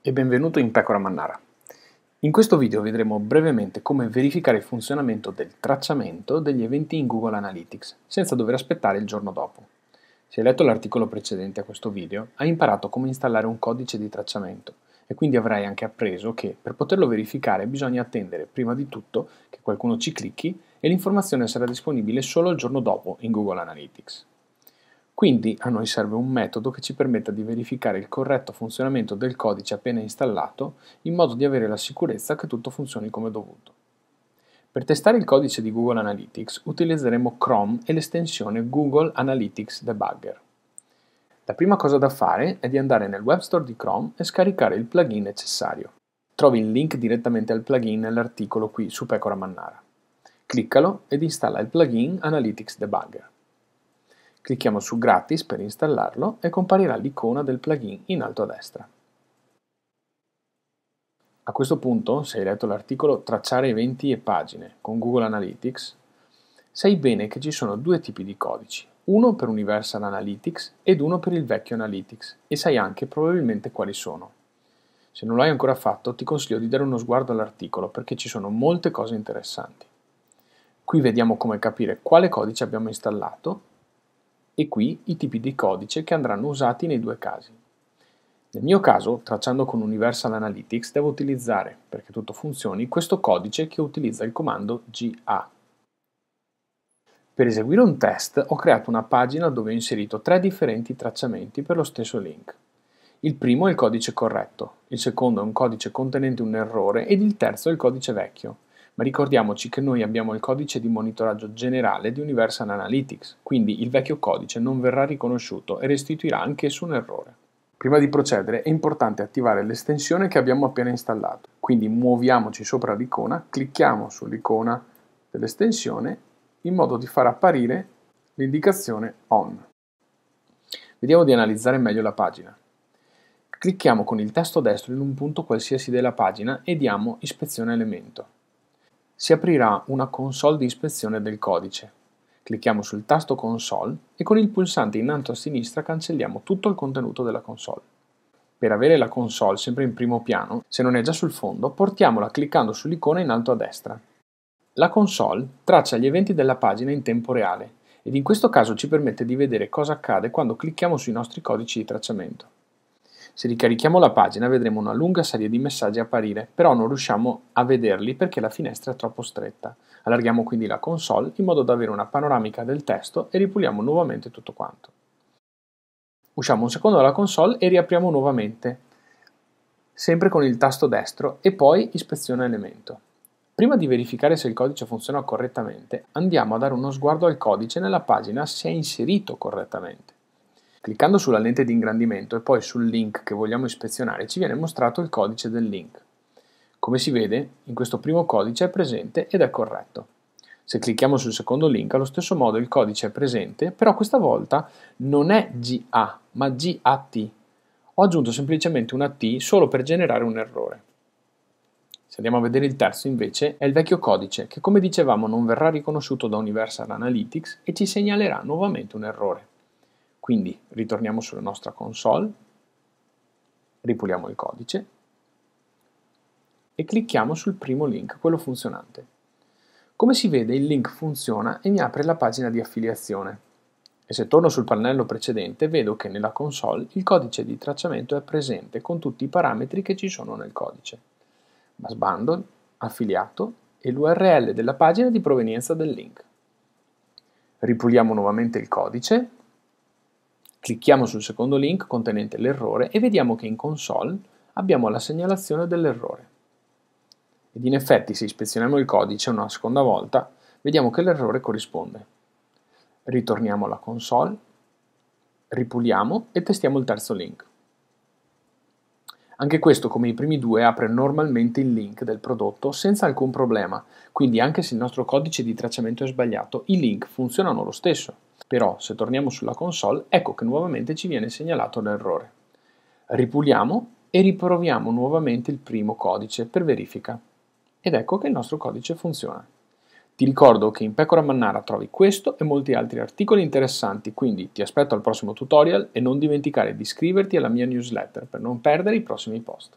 e benvenuto in Pecora Mannara. In questo video vedremo brevemente come verificare il funzionamento del tracciamento degli eventi in Google Analytics senza dover aspettare il giorno dopo. Se hai letto l'articolo precedente a questo video hai imparato come installare un codice di tracciamento e quindi avrai anche appreso che per poterlo verificare bisogna attendere prima di tutto che qualcuno ci clicchi e l'informazione sarà disponibile solo il giorno dopo in Google Analytics. Quindi a noi serve un metodo che ci permetta di verificare il corretto funzionamento del codice appena installato in modo di avere la sicurezza che tutto funzioni come dovuto. Per testare il codice di Google Analytics utilizzeremo Chrome e l'estensione Google Analytics Debugger. La prima cosa da fare è di andare nel web store di Chrome e scaricare il plugin necessario. Trovi il link direttamente al plugin nell'articolo qui su Pecora Mannara. Cliccalo ed installa il plugin Analytics Debugger. Clicchiamo su Gratis per installarlo e comparirà l'icona del plugin in alto a destra. A questo punto, se hai letto l'articolo Tracciare eventi e pagine con Google Analytics, sai bene che ci sono due tipi di codici, uno per Universal Analytics ed uno per il vecchio Analytics, e sai anche probabilmente quali sono. Se non l'hai ancora fatto, ti consiglio di dare uno sguardo all'articolo perché ci sono molte cose interessanti. Qui vediamo come capire quale codice abbiamo installato e qui i tipi di codice che andranno usati nei due casi. Nel mio caso, tracciando con Universal Analytics, devo utilizzare, perché tutto funzioni, questo codice che utilizza il comando GA. Per eseguire un test ho creato una pagina dove ho inserito tre differenti tracciamenti per lo stesso link. Il primo è il codice corretto, il secondo è un codice contenente un errore ed il terzo è il codice vecchio ma ricordiamoci che noi abbiamo il codice di monitoraggio generale di Universal Analytics, quindi il vecchio codice non verrà riconosciuto e restituirà anch'esso un errore. Prima di procedere è importante attivare l'estensione che abbiamo appena installato, quindi muoviamoci sopra l'icona, clicchiamo sull'icona dell'estensione in modo di far apparire l'indicazione ON. Vediamo di analizzare meglio la pagina. Clicchiamo con il tasto destro in un punto qualsiasi della pagina e diamo Ispezione elemento si aprirà una console di ispezione del codice. Clicchiamo sul tasto console e con il pulsante in alto a sinistra cancelliamo tutto il contenuto della console. Per avere la console sempre in primo piano, se non è già sul fondo, portiamola cliccando sull'icona in alto a destra. La console traccia gli eventi della pagina in tempo reale ed in questo caso ci permette di vedere cosa accade quando clicchiamo sui nostri codici di tracciamento. Se ricarichiamo la pagina vedremo una lunga serie di messaggi apparire, però non riusciamo a vederli perché la finestra è troppo stretta. Allarghiamo quindi la console in modo da avere una panoramica del testo e ripuliamo nuovamente tutto quanto. Usciamo un secondo dalla console e riapriamo nuovamente, sempre con il tasto destro e poi ispezione elemento. Prima di verificare se il codice funziona correttamente, andiamo a dare uno sguardo al codice nella pagina se è inserito correttamente. Cliccando sulla lente di ingrandimento e poi sul link che vogliamo ispezionare ci viene mostrato il codice del link. Come si vede, in questo primo codice è presente ed è corretto. Se clicchiamo sul secondo link, allo stesso modo il codice è presente, però questa volta non è GA, ma GAT. Ho aggiunto semplicemente una T solo per generare un errore. Se andiamo a vedere il terzo invece, è il vecchio codice che come dicevamo non verrà riconosciuto da Universal Analytics e ci segnalerà nuovamente un errore. Quindi ritorniamo sulla nostra console, ripuliamo il codice e clicchiamo sul primo link, quello funzionante. Come si vede il link funziona e mi apre la pagina di affiliazione. E se torno sul pannello precedente vedo che nella console il codice di tracciamento è presente con tutti i parametri che ci sono nel codice. Bus bundle, affiliato e l'URL della pagina di provenienza del link. Ripuliamo nuovamente il codice Clicchiamo sul secondo link contenente l'errore e vediamo che in console abbiamo la segnalazione dell'errore. Ed in effetti se ispezioniamo il codice una seconda volta vediamo che l'errore corrisponde. Ritorniamo alla console, ripuliamo e testiamo il terzo link. Anche questo, come i primi due, apre normalmente il link del prodotto senza alcun problema, quindi anche se il nostro codice di tracciamento è sbagliato, i link funzionano lo stesso. Però se torniamo sulla console, ecco che nuovamente ci viene segnalato l'errore. Ripuliamo e riproviamo nuovamente il primo codice per verifica. Ed ecco che il nostro codice funziona. Ti ricordo che in Pecora Mannara trovi questo e molti altri articoli interessanti, quindi ti aspetto al prossimo tutorial e non dimenticare di iscriverti alla mia newsletter per non perdere i prossimi post.